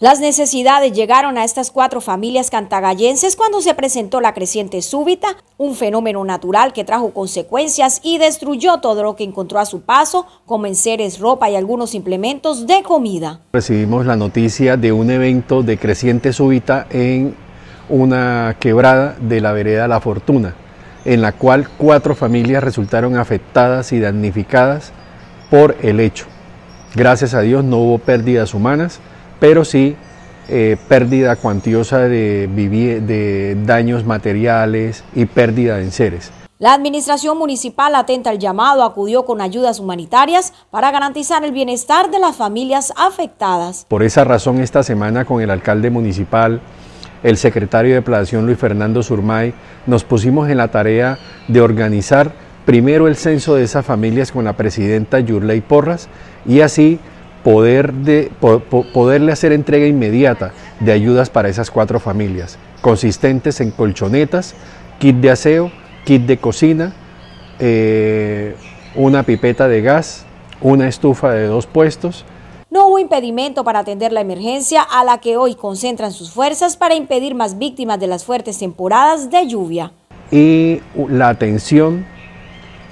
Las necesidades llegaron a estas cuatro familias cantagallenses cuando se presentó la creciente súbita, un fenómeno natural que trajo consecuencias y destruyó todo lo que encontró a su paso, como enseres, ropa y algunos implementos de comida. Recibimos la noticia de un evento de creciente súbita en una quebrada de la vereda La Fortuna, en la cual cuatro familias resultaron afectadas y damnificadas por el hecho. Gracias a Dios no hubo pérdidas humanas, pero sí eh, pérdida cuantiosa de, daños materiales y pérdida de seres. La administración municipal atenta al llamado acudió con ayudas humanitarias para garantizar el bienestar de las familias afectadas. Por esa razón, esta semana con el alcalde municipal, el secretario de Planación Luis Fernando Surmay, nos pusimos en la tarea de organizar primero el censo de esas familias con la presidenta Yurley Porras y así de, poderle hacer entrega inmediata de ayudas para esas cuatro familias, consistentes en colchonetas, kit de aseo, kit de cocina, eh, una pipeta de gas, una estufa de dos puestos, no hubo impedimento para atender la emergencia a la que hoy concentran sus fuerzas para impedir más víctimas de las fuertes temporadas de lluvia. Y la atención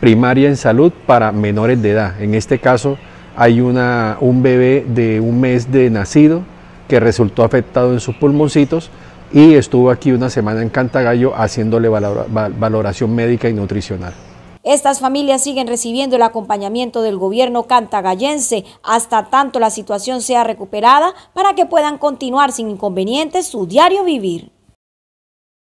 primaria en salud para menores de edad, en este caso hay una, un bebé de un mes de nacido que resultó afectado en sus pulmoncitos y estuvo aquí una semana en Cantagallo haciéndole valoración médica y nutricional. Estas familias siguen recibiendo el acompañamiento del gobierno cantagallense hasta tanto la situación sea recuperada para que puedan continuar sin inconvenientes su diario vivir.